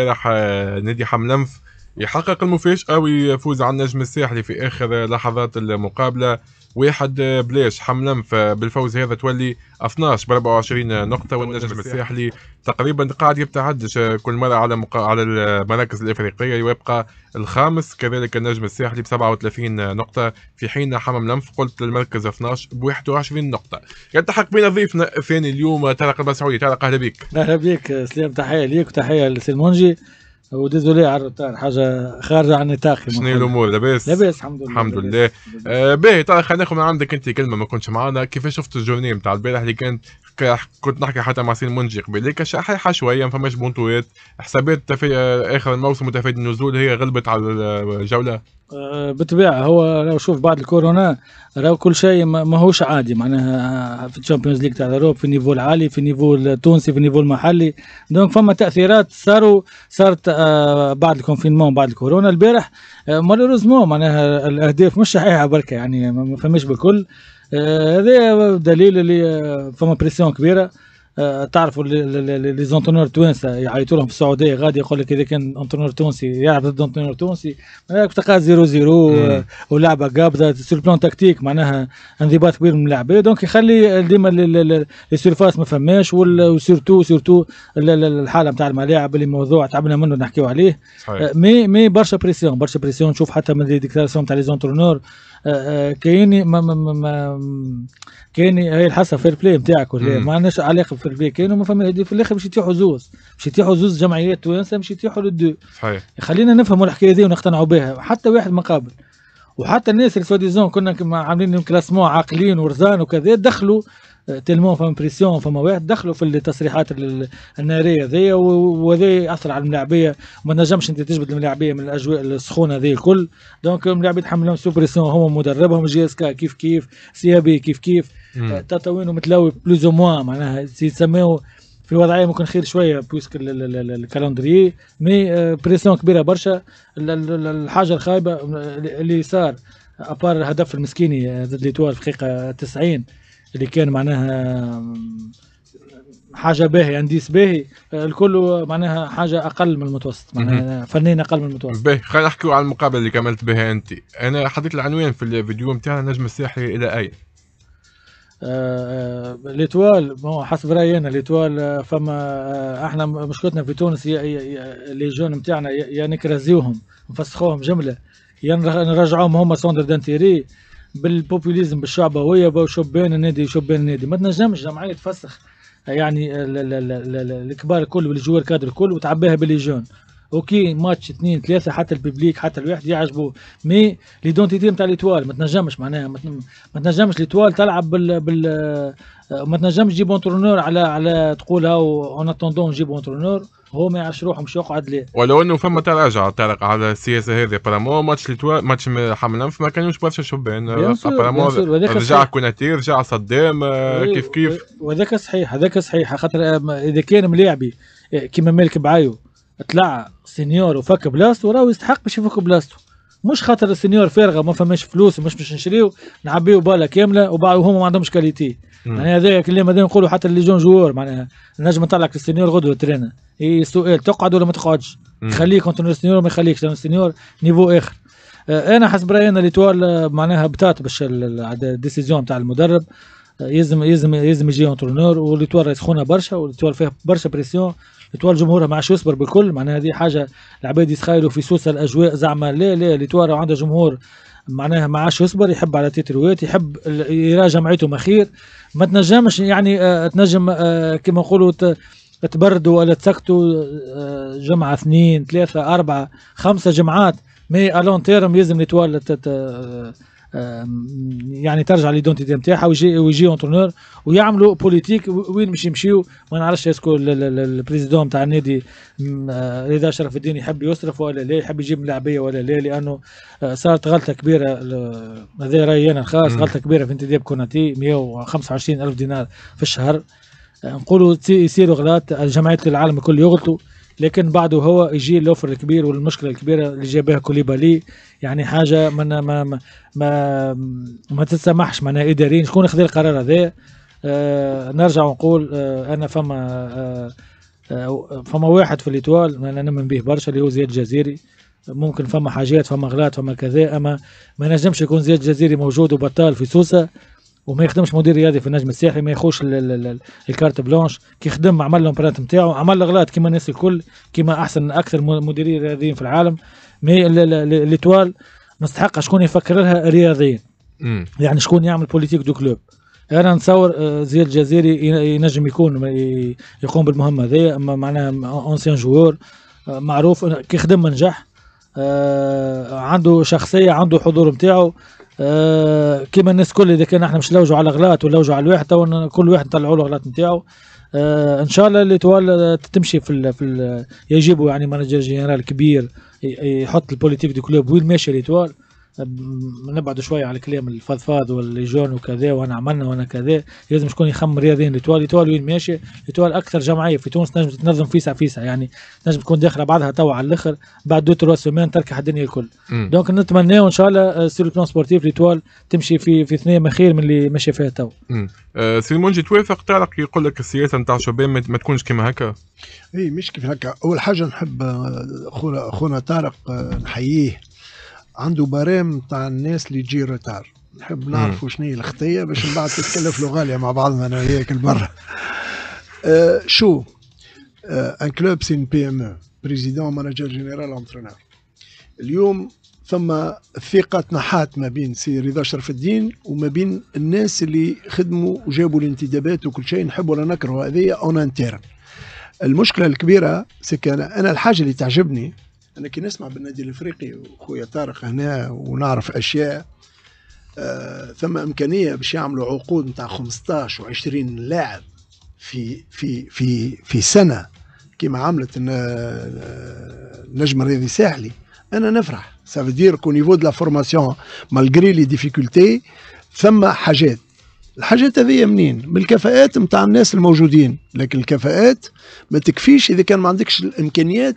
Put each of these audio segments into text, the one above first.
امبارح آه، نادي حملنف يحقق المفاجأة ويفوز على النجم الساحلي في آخر لحظات المقابلة واحد بلاش حملم بالفوز هذا تولي 12 ب 24 نقطة والنجم الساحلي تقريبا قاعد يبتعدش كل مرة على مقا... على المراكز الإفريقية ويبقى الخامس كذلك النجم الساحلي ب 37 نقطة في حين حمام لمف قلت المركز 12 ب 21 نقطة يلتحق بنا ضيفنا الثاني اليوم طارق المسعودي طارق أهلا بك أهلا بك سلام تحية ليك وتحية لسلمونجي وديزولي على الروتار حاجه خارجه عن نطاقي شنو الامور لاباس لاباس الحمد لله الحمد لله آه، باهي طيب خلينا ناخذ من عندك انت كلمه ما كنتش معنا كيفاش شفت الجورني نتاع البارح اللي كانت كنت نحكي حتى مع سين منجي قبل شحيحه شويه ما فماش بونتوات حسابات تفي... اخر الموسم وتفادي النزول هي غلبت على الجوله آه، بالطبيعه هو لو شوف بعد الكورونا راهو كل شيء ماهوش عادي معناها آه، في الشامبيونز ليج تاع الاوروب في النيفو العالي في النيفو التونسي في النيفو المحلي دونك فما تاثيرات صاروا صارت آه، بعد الكونفينمون بعد الكورونا البارح مالوروزمون مالوريزمون معناها الاهداف مش صحيحه بركه يعني ما فماش بالكل هذا دليل اللي فما بريسيون كبيره آه، تعرفوا لي زونتونور توانسه يعيطوا لهم في السعوديه غادي يقول لك اذا كان انترونور تونسي يلعب ضد انترونور تونسي معناها تلقاها زيرو زيرو آه، ولعبه قابضه سو بلون تكتيك معناها انضباط كبير من اللعبه إيه، دونك يخلي ديما لي سيرفاس ما فماش وسيرتو سيرتو الحاله نتاع الملاعب اللي موضوع تعبنا منه نحكيو عليه مي مي آه، برشا بريسيون برشا بريسيون نشوف حتى من لي ديكلاراسيون تاع لي زونترونور كاين ما ما ما كان هي الحصه فير بلاي نتاعك ولا ما عندناش علاقه بالفير بلاي كانوا ما فما في الاخر باش يتيحوا زوز باش يتيحوا زوز جمعيات توانسه باش يتيحوا للدو صحيح خلينا نفهموا الحكايه هذه ونقتنعوا بها حتى واحد ما قابل وحتى الناس اللي سواديزون كنا عاملين كلاسمون عاقلين ورزان وكذا دخلوا تلمون آه، فما بريسيون فما واحد دخلوا في التصريحات الناريه ذي وهذا ياثر على الملاعبيه ما نجمش انت تجبد الملاعبيه من الاجواء السخونه ذي الكل دونك الملاعبيه تحملهم سو بريسيون هم مدربهم جي اس كا كيف كيف سيابي كيف كيف تعطى وينه متلوي بلوز موا معناها يسميه في وضعيه ممكن خير شويه بويسك الكالندري مي بريسيون آه، كبيره برشا الحاجه الخايبه اللي صار ابار الهدف المسكيني آه، ضد ليتوال في دقيقه 90 اللي كان معناها حاجه باهي انديس باهي الكل معناها حاجه اقل من المتوسط معناها فنيا اقل من المتوسط باهي خلينا نحكيو على المقابله اللي كملت بها انت انا حطيت العنوان في الفيديو نتاعنا نجم الساحلي الى اين آه، آه، ليتوال حسب رايي انا ليتوال آه، فما احنا مشكلتنا في تونس لي جون نتاعنا يا نكرازيوهم نفسخوهم جمله يا نرجعوهم هما سوندر دانتيري بالبوبوليزم بالشعبويه وشبان النادي شبان النادي ما تنجمش جمعيه تفسخ يعني الكبار الكل والجوار الكادر الكل وتعبيها باللي جون اوكي ماتش اثنين ثلاثه حتى الببليك حتى الواحد يعجبه مي ليدونتيتي نتاع ليتوال ما تنجمش معناها ما تنجمش ليتوال تلعب بال بال ما تنجمش تجيب اونترونور على على تقول هاو اون اتوندون نجيب اونترونور هو ما يعرفش روحه مش يقعد ليه ولو انه فما تراجع طارق على السياسه هذه برامو ماتش ليتوال ماتش حملنف ما كانوش برشا شبان برامو رجع كوناتي رجع صدام آه، إيه، كيف كيف وهذاك صحيح هذاك صحيح خاطر آه، اذا كان ملاعبي آه، كيما مالك بعايو طلع سينيور وفك بلاصته راهو يستحق باش يفك بلاصته مش خاطر السينيور فارغه ما فماش فلوس ومش باش نشريو نعبيو بالا كامله وبعد هما ما عندهمش كاليتي يعني هذايا اللي هذا نقولوا حتى اللي جون جوار معناها نجم نطلعك السينيور غدوه ترينا اي سؤال تقعد ولا ما تقعدش تخليه كنت السينيور ما يخليكش لان السينيور نيفو اخر آه، انا حسب رايي انا ليتوال آه، معناها بتات باش الديسيزيون تاع المدرب آه، يلزم يلزم يزم يجي اونترونور وليتوال سخونه برشا وليتوال فيها برشا بريسيون لتوال جمهورها ما عادش يصبر بالكل معناها هذه حاجه العباد يتخيلوا في سوسه الاجواء زعما لا لا لتوال عندها جمهور معناها ما عادش يصبر يحب على تيتروات يحب يراجع جمعيته مخير ما تنجمش يعني آه تنجم آه كما نقولوا تبردوا ولا تسكتوا آه جمعه اثنين ثلاثه اربعه خمسه جمعات مي الون تيرم لازم لتوال يعني ترجع ليدونتيتي نتاعها ويجي ويجي اونترونور ويعملوا بوليتيك وين مش يمشيو ما نعرفش اسكو البريزيدون تاع النادي آه، رضا شرف الدين يحب يصرف ولا لا يحب يجيب لاعبيه ولا لا لانه آه، صارت غلطه كبيره هذا رايي انا الخاص غلطه كبيره في انتداب كوناتي 125 الف دينار في الشهر آه، نقولوا يصيروا غلط جمعيه العالم الكل يغلطوا لكن بعده هو يجي الاوفر الكبير والمشكله الكبيره اللي جابها كوليبالي يعني حاجه ما ما ما ما, تتسمحش معناها اداريا شكون خذ القرار هذا آه نرجع ونقول آه انا فما آه, آه، فما واحد في الاطوال انا نؤمن به برشا اللي هو زياد الجزيري ممكن فما حاجات فما غلط فما كذا اما ما نجمش يكون زياد الجزيري موجود وبطال في سوسه وما يخدمش مدير رياضي في النجم الساحلي ما يخوش الكارت بلانش كي عمل لهم برانت نتاعو عمل غلط كيما الناس الكل كيما احسن اكثر مديرين رياضيين في العالم مي ليتوال مستحق شكون يفكر لها رياضيا يعني شكون يعمل بوليتيك دو كلوب انا نتصور آه، زياد الجزيري ينجم يكون يقوم بالمهمه هذيا معناها اونسيان آه، جوور معروف كي خدم نجح آه، عنده شخصيه عنده حضور نتاعو آه، كيما الناس الكل اذا كان احنا مش نلوجوا على غلات ونلوجوا على الواحد كل واحد نطلعوا له غلط نتاعو آه ان شاء الله توال تمشي في الـ في الـ يجب يعني مانجر جنرال كبير يحط البوليتيك دي كلوب وين ماشي ليتوال طيب، نبعد شويه على كلام الفضفاض والليجون وكذا وانا عملنا وانا كذا لازم شكون يخمم رياضيين لتوال لتوال وين ماشي لتوال اكثر جمعيه في تونس تنجم تنظم فيسع فيسع يعني تنجم تكون داخله بعضها توا على الاخر بعد دو تروا سومان تركح الدنيا الكل دونك نتمناو ان شاء الله آه، سير البلان سبورتيف لتوال تمشي في في ثنيه خير من اللي ماشي فيها توا آه، سي مونجي توافق تعلق يقول لك السياسه نتاع الشباب ما تكونش كما هكا اي مش كيف هكا اول حاجه نحب آه، خونا طارق نحييه عنده برام تاع الناس اللي تجي روتار نحب نعرفوا شنو هي الخطيه باش من بعد تتكلف غاليه مع بعضنا انا وياك المره آه شو آه ان كلوب سي بي ام او بريزيدون ماناجر جينيرال انترونور اليوم ثم الثقة تنحات ما بين سي رضا شرف الدين وما بين الناس اللي خدموا وجابوا الانتدابات وكل شيء نحب ولا نكره هذه اون انترن المشكلة الكبيرة سكان أنا الحاجة اللي تعجبني انا كي نسمع بالنادي الافريقي وخويا طارق هنا ونعرف اشياء آه ثم امكانيه باش يعملوا عقود نتاع 15 و20 لاعب في في في في سنه كما عملت النجم آه، الرياضي الساحلي انا نفرح سافدير كو نيفو دو لا فورماسيون مالغري لي ديفيكولتي ثم حاجات الحاجات هذه منين؟ من الكفاءات نتاع الناس الموجودين، لكن الكفاءات ما تكفيش اذا كان ما عندكش الامكانيات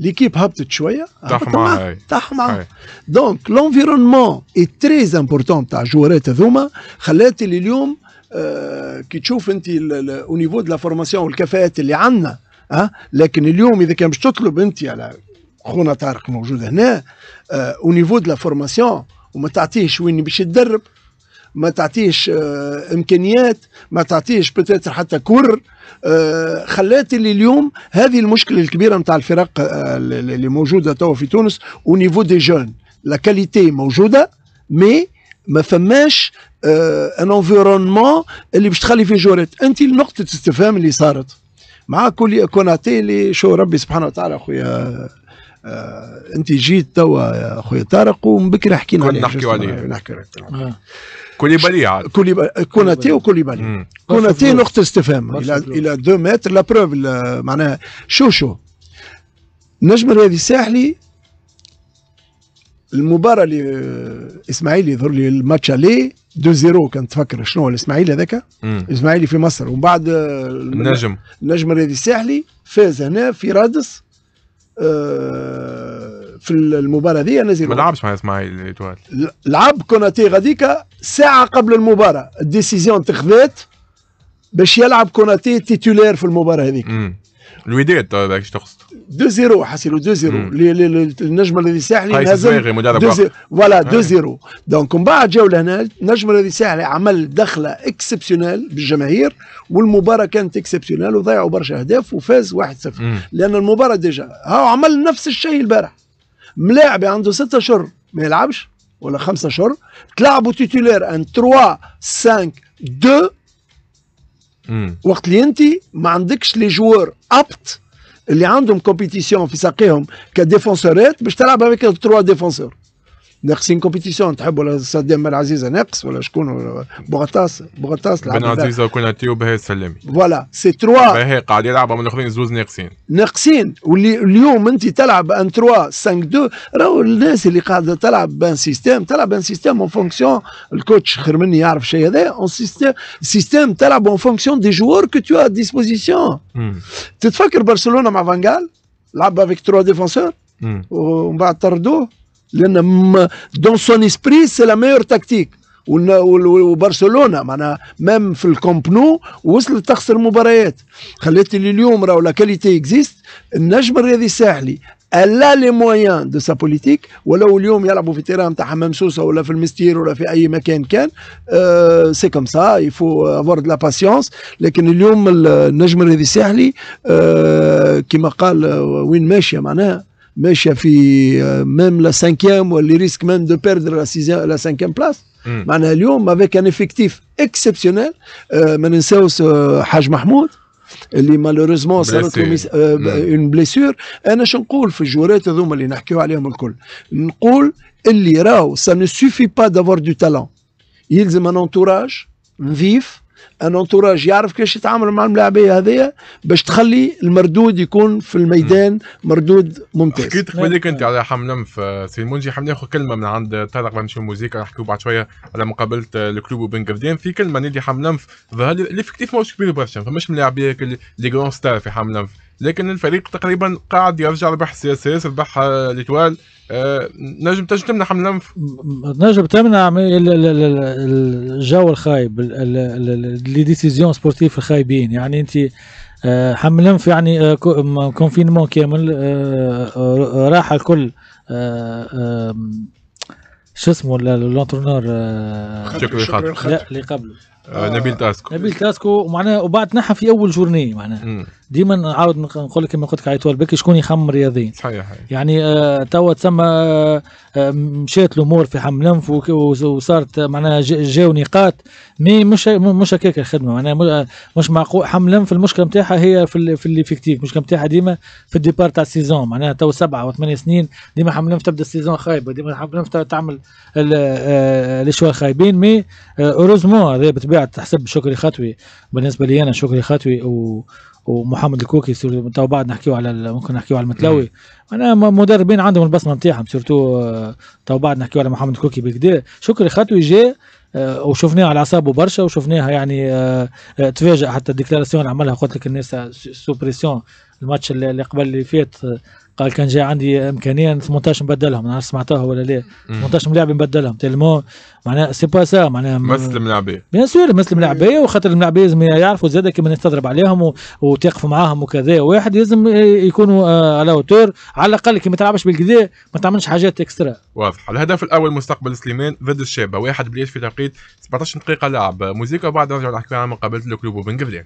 ليكيب هبطت شويه طاحوا معاها طاح معاها دونك لونفيرونمون اي تري امبورتون تاع الجوارات هذوما خلات اللي اليوم كي تشوف انت او نيفو دو لا فورماسيون والكفاءات اللي عندنا أه؟ لكن اليوم اذا كان باش تطلب انت على خونا طارق موجود هنا او نيفو دو لا فورماسيون وما تعطيهش وين باش يتدرب ما تعطيهش امكانيات ما تعطيهش بتاتر حتى كور آه، خلات اللي اليوم هذه المشكله الكبيره نتاع الفرق آه، اللي موجوده توا في تونس ونيفو دي جون لا كاليتي موجوده مي ما فماش ان آه، انفيرونمون اللي باش تخلي فيه جورات انت نقطه استفهام اللي صارت مع كل كوناتي اللي شو ربي سبحانه وتعالى اخويا آه انت جيت توا يا خويا طارق ومن بكري حكينا عليه نحكيو عليه نحكيو عليه آه. آه. كوليبالي عاد كوناتي وكوليبالي كوناتي نقطة استفهام إلى إلى دو متر لا بروف معناها شو شو نجم الرياضي الساحلي المباراة اللي آه، إسماعيل يظهر لي الماتش عليه دو زيرو كان تفكر شنو الاسماعيلي هذاك الاسماعيلي في مصر ومن بعد النجم النجم الرياضي الساحلي فاز هنا في رادس آه، في المباراه دي نزل ما لعبش مع اسماعيل الايتوال لعب كوناتي غاديكا ساعه قبل المباراه الديسيزيون تخذت باش يلعب كوناتي تيتولير في المباراه هذيك الوداد باش تقصد 2 0 حاسيلو 2 0 النجم الذي ساحلي فوالا 2 0 دونك من بعد جاو لهنا النجم الذي ساحلي عمل دخله اكسبسيونيل بالجماهير والمباراه كانت اكسبسيونيل وضيعوا برشا اهداف وفاز 1-0 لان المباراه ديجا هاو عمل نفس الشيء البارح ملاعب عنده ستة اشهر ما يلعبش ولا خمسة اشهر تلعبوا تيتولير ان 3 5 2 وقت اللي انت ما عندكش لي جوار ابت اللي عندهم كومبيتيسيون في ساقيهم كديفونسورات باش تلعب هذاك تروا ديفونسور ناقصين كومبيتيسيون تحب ولا صدام بن عزيزه ناقص ولا شكون بوغطاس بوغطاس بن عزيزه وكوناتي وبهي السلامي فوالا سي تروا بهي قاعد يلعب من الاخرين زوز ناقصين ناقصين واللي اليوم انت تلعب ان تروا 5 2 راهو الناس اللي قاعده تلعب بان سيستيم تلعب بان سيستيم اون فونكسيون الكوتش خير مني يعرف شيء هذا اون سيستيم سيستيم تلعب اون فونكسيون دي جوار كو تو ا ديسبوزيسيون تتفكر برشلونه مع فانغال لعب افيك تروا ديفونسور ومن بعد طردوه لان دون سون اسبري سي لا ميور تكتيك وبرشلونه معناها ميم في الكومبنو وصلت تخسر مباريات خليت اللي اليوم راهو لا كاليتي اكزيست النجم الرياضي الساحلي الا لي موان دو سا بوليتيك ولو اليوم يلعبوا في تيران تاع حمام سوسه ولا في المستير ولا في اي مكان كان أه سي كوم سا يفو افوار دو لا باسيونس لكن اليوم النجم الرياضي الساحلي أه كما قال وين ماشيه معناها mais euh, même la cinquième, les risque même de perdre la cinquième place. Hmm. avec un effectif exceptionnel, on elle est Haj Mahmoud, qui malheureusement a eu hmm. bah, une blessure. آه jouer انا un نقول في الجورات هذوما اللي نحكيو عليهم الكل نقول ان انتوراج يعرف كيفاش يتعامل مع الملاعبيه هذيا باش تخلي المردود يكون في الميدان مردود ممتاز حكيت قبيلك نعم. انت على حملم في سيمونجي حناخذ كلمه من عند طارق باش موزيكا نحكيو بعد شويه على مقابله الكلوب وبن قردين في كلمه نادي حملم ظهر لي فيكتيف ماهوش كبير برشا فماش ملاعبيه لي جرون ستار في حملم لكن الفريق تقريبا قاعد يرجع ربح سي اس اس ربح ليتوال نجم تمنع حمل الانف نجم تمنع الجو الخايب لي ديسيزيون سبورتيف الخايبين يعني انت حمل آه، الانف يعني آه، كونفينمون كامل آه، راح الكل شو اسمه لونترونور لا اللي قبله نبيل تاسكو نبيل تاسكو معناه وبعد نحى في اول جورني معناه ديما نعاود نقول لك كما قلت لك على طول شكون يخمم الرياضيين؟ صحيح يعني آه توا تسمى آه مشات الامور في حمل انف وصارت معناها جاو نقاط مي مش مش هكاك الخدمه معناها آه، مش معقول حمل انف المشكله نتاعها هي في في الافكتيف المشكله نتاعها ديما في الديبار تاع السيزون معناها تو سبعه وثمانيه سنين ديما حمل انف تبدا السيزون خايبه ديما حمل انف تعمل آه، الاشواء خايبين مي آه، اوروزمون هذا بطبيعه تحسب شكري خطوي بالنسبه لي انا شكري خطوي و محمد الكوكي تو بعد نحكيو على ممكن نحكيو على المتلوي انا مدربين عندهم البصمه نتاعهم سورتو آه، تو بعد نحكيو على محمد الكوكي بكدا شكري خطوي جاء آه، وشفناه على اعصابه برشا وشفناها يعني آه، تفاجئ حتى الديكلاراسيون اللي عملها قلت لك الناس سوبريسيون الماتش اللي قبل اللي فات قال كان جاي عندي امكانيه 18 نبدلهم انا سمعتها ولا لا 18 ملاعب نبدلهم تلمو معناها سي با سا معناها مثل الملاعبيه بيان سور مثل الملاعبيه إيه. وخاطر الملاعبيه لازم يعرفوا زاد كيما نستضرب عليهم وتقف معاهم وكذا واحد لازم يكونوا آه، على اوتور على الاقل كي ما تلعبش بالكذا ما تعملش حاجات اكسترا واضح الهدف الاول مستقبل سليمان ضد الشابه واحد بليش في توقيت 17 دقيقه لعب موزيكا وبعد نرجع نحكي عن مقابله الكلوب وبن